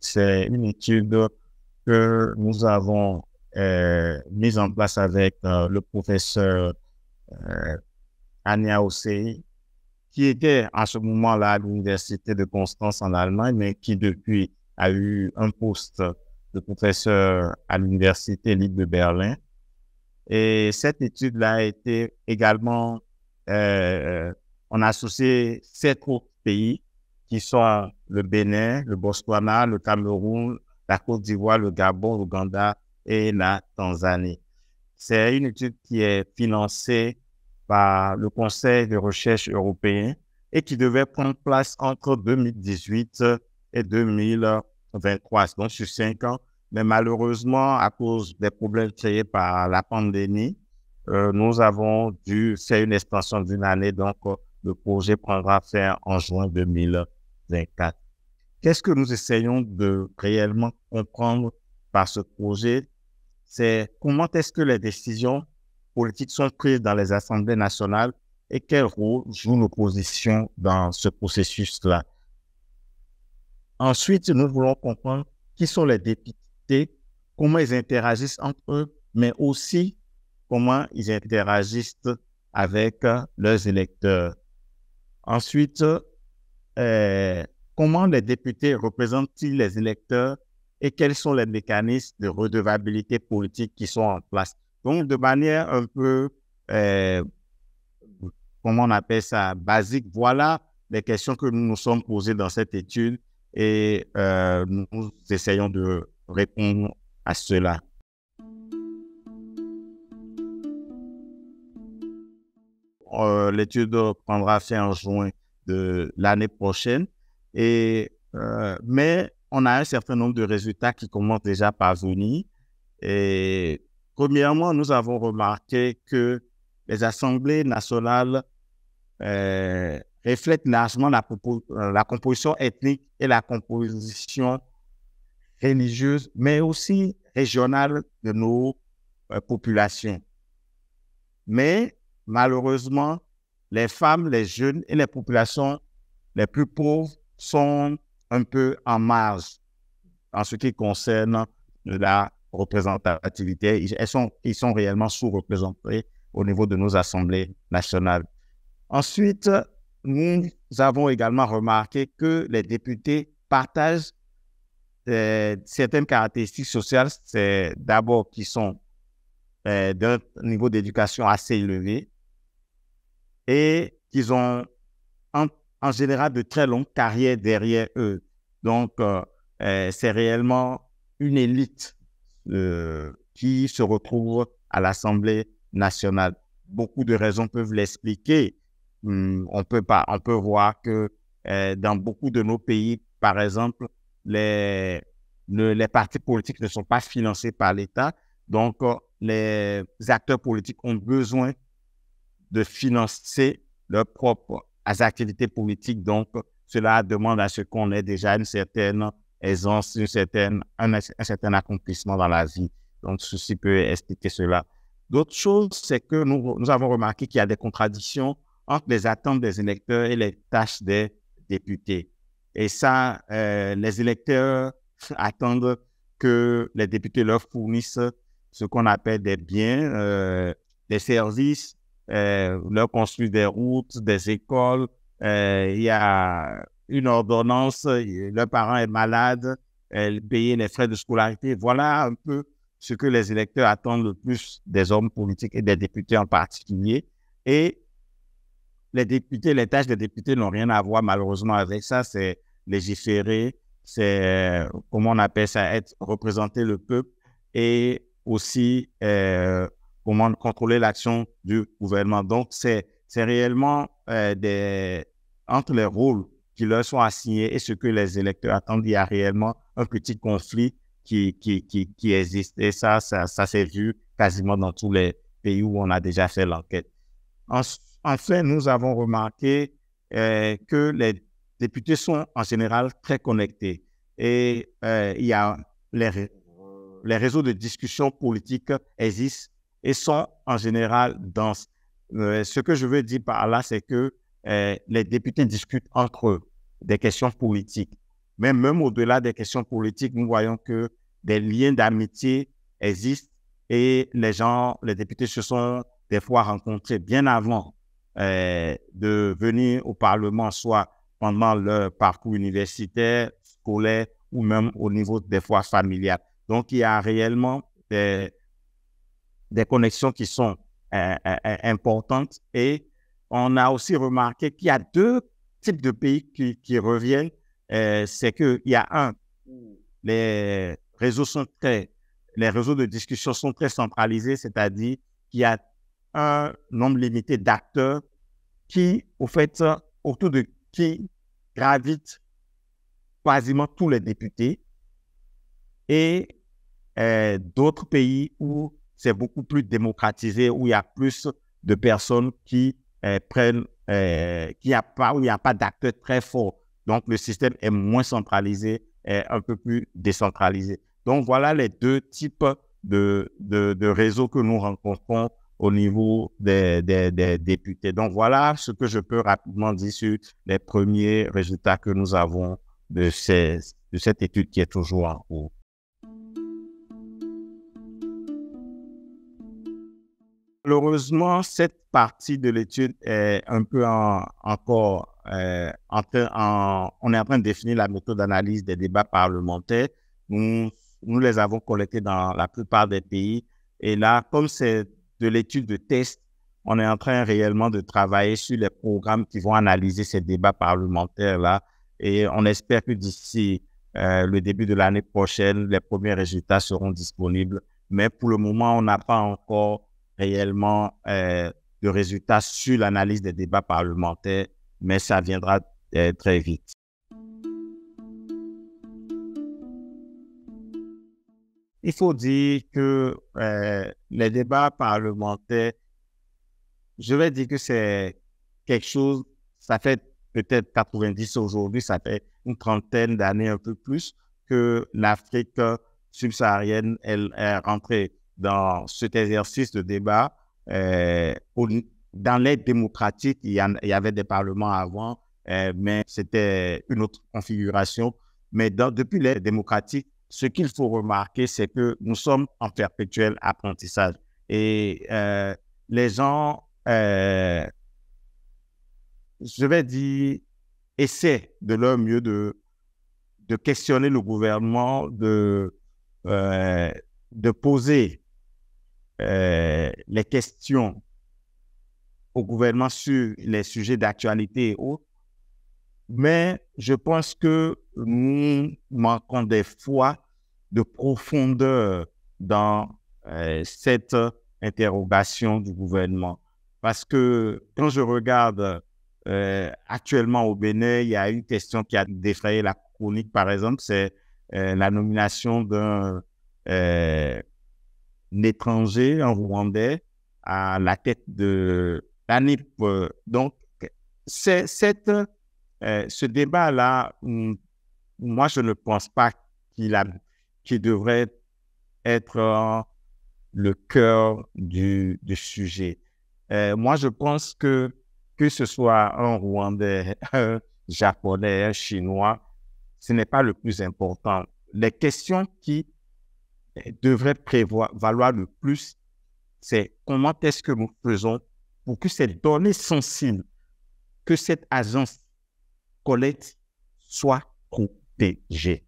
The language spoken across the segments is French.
c'est une étude que nous avons euh, mise en place avec euh, le professeur euh, Ania Osei, qui était à ce moment-là à l'université de Constance en Allemagne, mais qui depuis a eu un poste de professeur à l'université libre de Berlin. Et cette étude-là a été également, euh, on a associé sept autres pays qui sont le Bénin, le Botswana, le Cameroun, la Côte d'Ivoire, le Gabon, l'Ouganda et la Tanzanie. C'est une étude qui est financée par le Conseil de recherche européen et qui devait prendre place entre 2018 et 2023, donc sur cinq ans. Mais malheureusement, à cause des problèmes créés par la pandémie, euh, nous avons dû faire une extension d'une année. Donc, euh, le projet prendra fin en juin 2023. Qu'est-ce que nous essayons de réellement comprendre par ce projet? C'est comment est-ce que les décisions politiques sont prises dans les assemblées nationales et quel rôle joue l'opposition dans ce processus-là? Ensuite, nous voulons comprendre qui sont les députés, comment ils interagissent entre eux, mais aussi comment ils interagissent avec leurs électeurs. Ensuite, euh, comment les députés représentent-ils les électeurs et quels sont les mécanismes de redevabilité politique qui sont en place. Donc, de manière un peu, euh, comment on appelle ça, basique, voilà les questions que nous nous sommes posées dans cette étude et euh, nous essayons de répondre à cela. L'étude prendra fin en juin l'année prochaine. Et, euh, mais on a un certain nombre de résultats qui commencent déjà par venir. Et premièrement, nous avons remarqué que les assemblées nationales euh, reflètent largement euh, la, composition ethnique et la composition religieuse, mais aussi régionale de nos populations. Mais malheureusement, les femmes, les jeunes et les populations les plus pauvres sont un peu en marge en ce qui concerne la représentativité. Ils sont, ils sont réellement sous-représentés au niveau de nos assemblées nationales. Ensuite, nous avons également remarqué que les députés partagent euh, certaines caractéristiques sociales, c'est d'abord qu'ils sont euh, d'un niveau d'éducation assez élevé, et qu'ils ont en, général de très longues carrières derrière eux. Donc, euh, euh, c'est réellement une élite euh, qui se retrouve à l'Assemblée nationale. Beaucoup de raisons peuvent l'expliquer. Hmm, on, peut pas, on peut voir que dans beaucoup de nos pays, par exemple, les, les partis politiques ne sont pas financés par l'État. Donc, les acteurs politiques ont besoin de financer leurs propres activités politiques. Donc, cela demande à ce qu'on ait déjà une certaine aisance, une certaine, un, certain accomplissement dans la vie. Donc, ceci peut expliquer cela. D'autre chose, c'est que nous, nous avons remarqué qu'il y a des contradictions entre les attentes des électeurs et les tâches des députés. Et ça, euh, les électeurs attendent que les députés leur fournissent ce qu'on appelle des biens, euh, des services, euh, leur construit des routes, des écoles. Euh, il y a une ordonnance, euh, le parent est malade, elle payer les frais de scolarité. Voilà un peu ce que les électeurs attendent le plus des hommes politiques et des députés en particulier. Et les députés, les tâches des députés n'ont rien à voir malheureusement avec ça. C'est légiférer, c'est, euh, comment on appelle ça, être représenté le peuple et aussi comment contrôler l'action du gouvernement. Donc, c'est réellement euh, des, entre les rôles qui leur sont assignés et ce que les électeurs attendent, il y a réellement un petit conflit qui, qui, qui, existe. Et ça, ça, ça s'est vu quasiment dans tous les pays où on a déjà fait l'enquête. En, enfin, nous avons remarqué euh, que les députés sont en général très connectés. Et euh, il y a les, les réseaux de discussion politique existent et sont en général denses. Euh, ce que je veux dire par là, c'est que euh, les députés discutent entre eux des questions politiques. Mais même au-delà des questions politiques, nous voyons que des liens d'amitié existent et les gens, les députés se sont des fois rencontrés bien avant euh, de venir au Parlement, soit pendant leur parcours universitaire, scolaire ou même au niveau des fois familial. Donc, il y a réellement des des connexions qui sont euh, euh, euh, importantes. Et on a aussi remarqué qu'il y a deux types de pays qui, reviennent. Euh, c'est qu'il y a un, les réseaux sont très, les réseaux de discussion sont très centralisés, c'est-à-dire qu'il y a un nombre limité d'acteurs qui, au fait, autour de qui gravitent quasiment tous les députés et d'autres pays où c'est beaucoup plus démocratisé, où il y a plus de personnes qui euh, prennent, euh, qui a pas, où il n'y a pas d'acteurs très forts. Donc, le système est moins centralisé, et un peu plus décentralisé. Donc, voilà les deux types de, de, réseaux que nous rencontrons au niveau des, députés. Donc, voilà ce que je peux rapidement dire sur les premiers résultats que nous avons de, de cette étude qui est toujours en cours. Malheureusement, cette partie de l'étude est un peu encore euh, en, en, on est en train de définir la méthode d'analyse des débats parlementaires. Nous, nous les avons collectés dans la plupart des pays. Et là, comme c'est de l'étude de test, on est en train réellement de travailler sur les programmes qui vont analyser ces débats parlementaires-là. Et on espère que d'ici euh, le début de l'année prochaine, les premiers résultats seront disponibles. Mais pour le moment, on n'a pas encore réellement de euh, résultats sur l'analyse des débats parlementaires, mais ça viendra euh, très vite. Il faut dire que euh, les débats parlementaires, je vais dire que c'est quelque chose, ça fait peut-être 90 aujourd'hui, ça fait une trentaine d'années, un peu plus, que l'Afrique subsaharienne elle est rentrée dans cet exercice de débat, euh, dans l'aide démocratique, il y, avait des parlements avant, euh, mais c'était une autre configuration. Mais dans, depuis l'aide démocratique, ce qu'il faut remarquer, c'est que nous sommes en perpétuel apprentissage. Et euh, les gens, je vais dire, essaient de leur mieux de, de questionner le gouvernement, de, de poser euh, les questions au gouvernement sur les sujets d'actualité et autres. Mais je pense que nous manquons des fois de profondeur dans euh, cette interrogation du gouvernement. Parce que quand je regarde euh, actuellement au Bénin, il y a une question qui a défrayé la chronique, par exemple, c'est la nomination d'un étranger, un Rwandais, à la tête de l'ANIP. Euh, donc, c'est, cette, euh, ce débat-là, mm, moi, je ne pense pas qu'il, a, devrait être le cœur du, sujet. Euh, moi, je pense que que ce soit un Rwandais, un Japonais, un Chinois, ce n'est pas le plus important. Les questions qui eh, devrait prévoir valoir le plus, c'est comment est-ce que nous faisons pour que ces données sensibles que cette agence collecte soit protégées.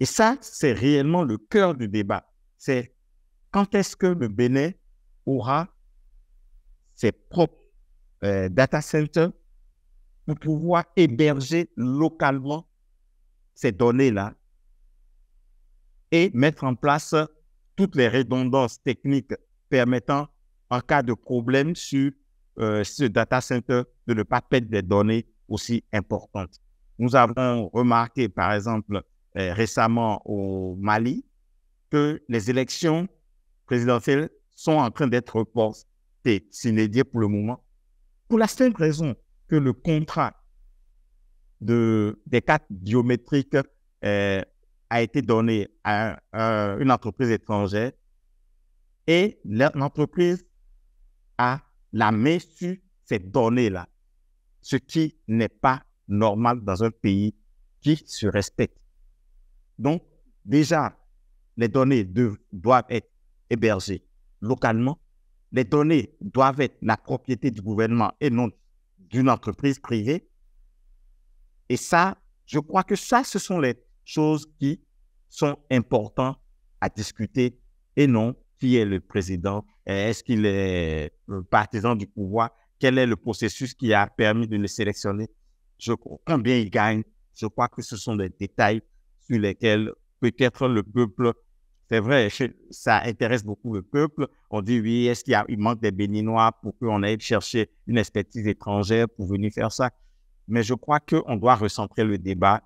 Et ça, c'est réellement le cœur du débat. C'est quand est-ce que le Bénin aura ses propres euh, data centers pour pouvoir héberger localement ces données-là et mettre en place toutes les redondances techniques permettant, en cas de problème sur euh, ce data center, de ne pas perdre des données aussi importantes. Nous avons remarqué, par exemple, euh, récemment au Mali, que les élections présidentielles sont en train d'être reportées, inédit pour le moment, pour la simple raison que le contrat de, des cartes biométriques euh, a été donné à, une entreprise étrangère et l'entreprise a la main sur ces données-là, ce qui n'est pas normal dans un pays qui se respecte. Donc, déjà, les données doivent être hébergées localement. Les données doivent être la propriété du gouvernement et non d'une entreprise privée. Et ça, je crois que ça, ce sont les choses qui sont importantes à discuter et non qui est le président, est-ce qu'il est euh, partisan du pouvoir, quel est le processus qui a permis de le sélectionner, je, combien il gagne. Je crois que ce sont des détails sur lesquels peut-être le peuple, c'est vrai, ça intéresse beaucoup le peuple. On dit oui, est-ce qu'il manque des Béninois pour qu'on aille chercher une expertise étrangère pour venir faire ça. Mais je crois qu'on doit recentrer le débat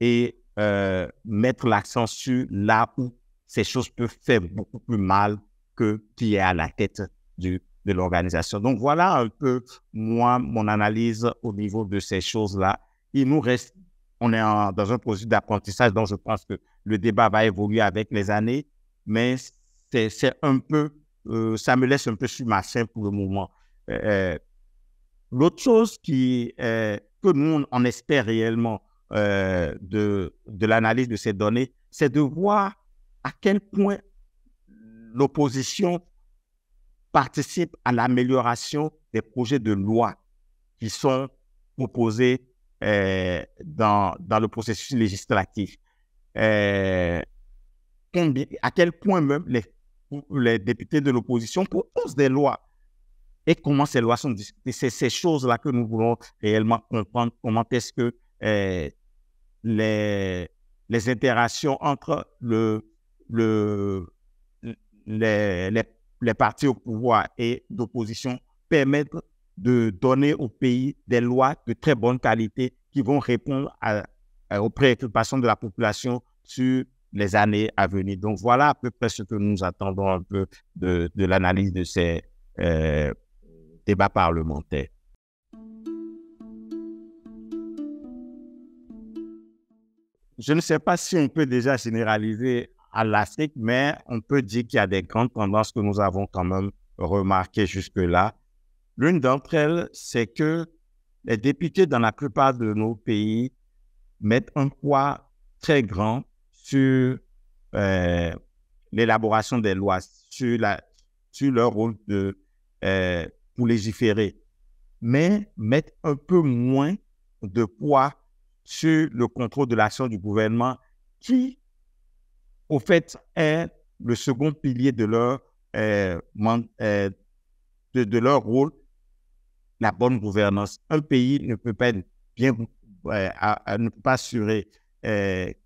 et euh, mettre l'accent sur là où ces choses peuvent faire beaucoup plus mal que qui est à la tête du, de l'organisation. Donc voilà un peu, moi, mon analyse au niveau de ces choses-là. Il nous reste, on est dans un processus d'apprentissage dont je pense que le débat va évoluer avec les années, mais c'est un peu, euh, ça me laisse un peu sur ma scène pour le moment. Euh, l'autre chose qui, que nous, on espère réellement, euh, de, l'analyse de ces données, c'est de voir à quel point l'opposition participe à l'amélioration des projets de loi qui sont proposés euh, dans, dans, le processus législatif. Euh, à quel point même les, les députés de l'opposition proposent des lois et comment ces lois sont discutées. C'est ces choses-là que nous voulons réellement comprendre, comment est-ce que euh, les, interactions entre le, le, les, partis au pouvoir et d'opposition permettent de donner au pays des lois de très bonne qualité qui vont répondre aux préoccupations de la population sur les années à venir. Donc voilà à peu près ce que nous attendons un peu de, l'analyse de ces euh, débats parlementaires. je ne sais pas si on peut déjà généraliser à l'Afrique, mais on peut dire qu'il y a des grandes tendances que nous avons quand même remarquées jusque-là. L'une d'entre elles, c'est que les députés dans la plupart de nos pays mettent un poids très grand sur euh, l'élaboration des lois, sur, la, sur leur rôle de, euh, pour légiférer, mais mettent un peu moins de poids sur le contrôle de l'action du gouvernement qui, au fait, est le second pilier de leur, euh, euh, de, leur rôle, la bonne gouvernance. Un pays ne peut pas être bien, euh, ne pas assurer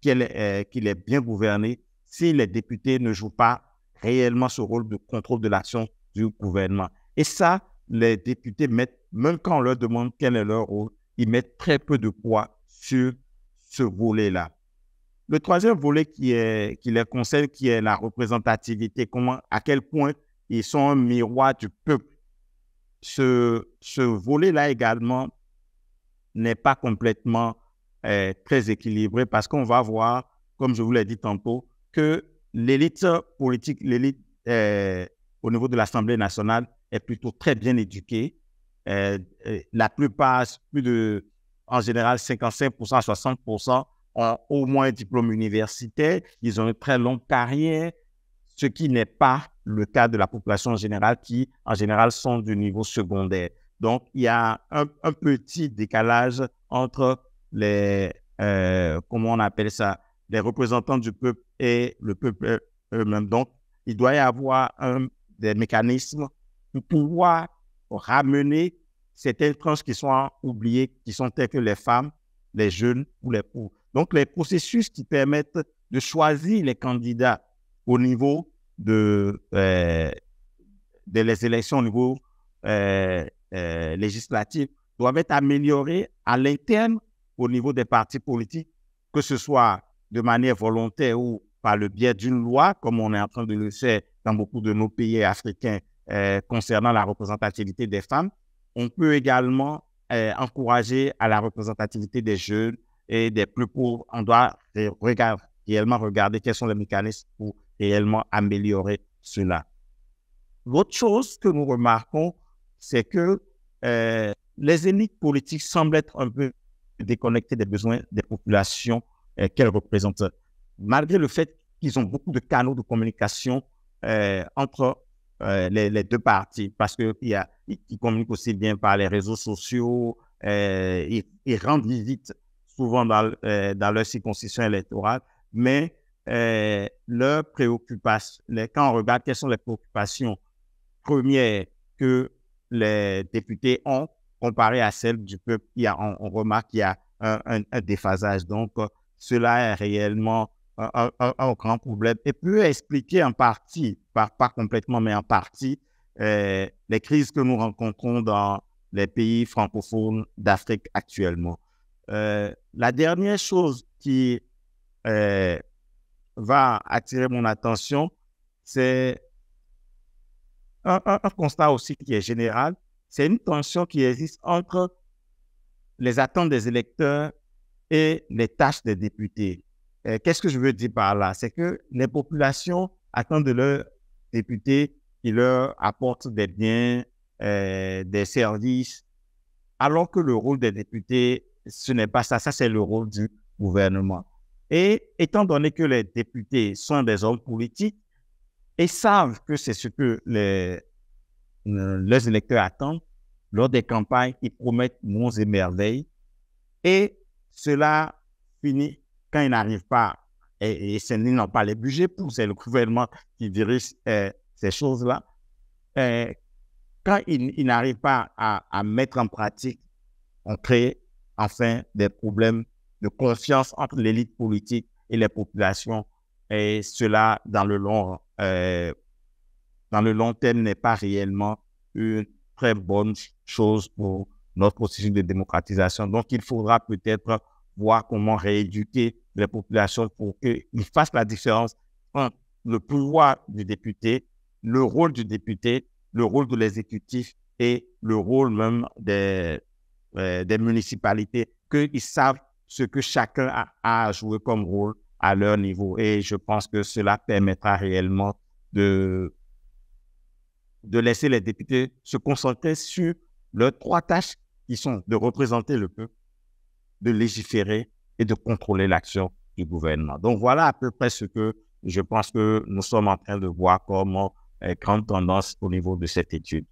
qu'il est, est bien gouverné si les députés ne jouent pas réellement ce rôle de contrôle de l'action du gouvernement. Et ça, les députés mettent, même quand on leur demande quel est leur rôle, ils mettent très peu de poids sur ce volet-là. Le troisième volet qui est, qui les concerne, qui est la représentativité, comment, à quel point ils sont un miroir du peuple. Ce, ce volet-là également n'est pas complètement euh, très équilibré parce qu'on va voir, comme je vous l'ai dit tantôt, que l'élite politique, l'élite euh, au niveau de l'Assemblée nationale est plutôt très bien éduquée. Euh, la plupart, plus de en général 55 à 60 ont au moins un diplôme universitaire, ils ont une très longue carrière, ce qui n'est pas le cas de la population en général qui, en général, sont du niveau secondaire. Donc, il y a un, petit décalage entre les, euh, comment on appelle ça, les représentants du peuple et le peuple eux-mêmes. Donc, il doit y avoir un, des mécanismes pour pouvoir ramener certaines tranches qui sont oubliées, qui sont telles que les femmes, les jeunes ou les pauvres. Donc, les processus qui permettent de choisir les candidats au niveau de, euh, élections, au niveau euh, euh, législatif, doivent être améliorés à l'interne au niveau des partis politiques, que ce soit de manière volontaire ou par le biais d'une loi, comme on est en train de le faire dans beaucoup de nos pays africains concernant la représentativité des femmes, on peut également euh, encourager à la représentativité des jeunes et des plus pauvres. On doit réellement regarder quels sont les mécanismes pour réellement améliorer cela. L'autre chose que nous remarquons, c'est que euh, les élites politiques semblent être un peu déconnectées des besoins des populations euh, qu'elles représentent. Malgré le fait qu'ils ont beaucoup de canaux de communication entre entre euh, les, deux parties parce qu'ils il communiquent aussi bien par les réseaux sociaux, euh, ils, rendent visite souvent dans, euh, dans leur circonscription électorale, mais euh, leurs préoccupations, quand on regarde quelles sont les préoccupations premières que les députés ont comparées à celles du peuple, il y a, on, remarque qu'il y a un, déphasage. Donc, cela est réellement un grand problème et peut expliquer en partie, pas, complètement, mais en partie, euh, les crises que nous rencontrons dans les pays francophones d'Afrique actuellement. Euh, la dernière chose qui euh, va attirer mon attention, c'est un, un, constat aussi qui est général, c'est une tension qui existe entre les attentes des électeurs et les tâches des députés. Euh, qu'est-ce que je veux dire par là? C'est que les populations attendent de leurs députés qui leur apportent des biens, euh, des services, alors que le rôle des députés, ce n'est pas ça, ça c'est le rôle du gouvernement. Et étant donné que les députés sont des hommes politiques et savent que c'est ce que les, leurs électeurs attendent lors des campagnes, ils promettent monts et merveilles. Et cela finit quand ils n'arrivent pas, et, ce n'est n'ont pas les budgets pour, c'est le gouvernement qui dirige euh, ces choses-là, euh, quand ils, n'arrivent pas à, mettre en pratique, on crée enfin des problèmes de confiance entre l'élite politique et les populations. Et cela, dans le long, euh, dans le long terme, n'est pas réellement une très bonne chose pour notre processus de démocratisation. Donc, il faudra peut-être voir comment rééduquer les populations pour qu'ils fassent la différence entre le pouvoir du député, le rôle du député, le rôle de l'exécutif et le rôle même des, euh, des municipalités, qu'ils savent ce que chacun a, à jouer comme rôle à leur niveau. Et je pense que cela permettra réellement de, de laisser les députés se concentrer sur leurs trois tâches qui sont de représenter le peuple, de légiférer et de contrôler l'action du gouvernement. Donc voilà à peu près ce que je pense que nous sommes en train de voir comme euh, grande tendance au niveau de cette étude.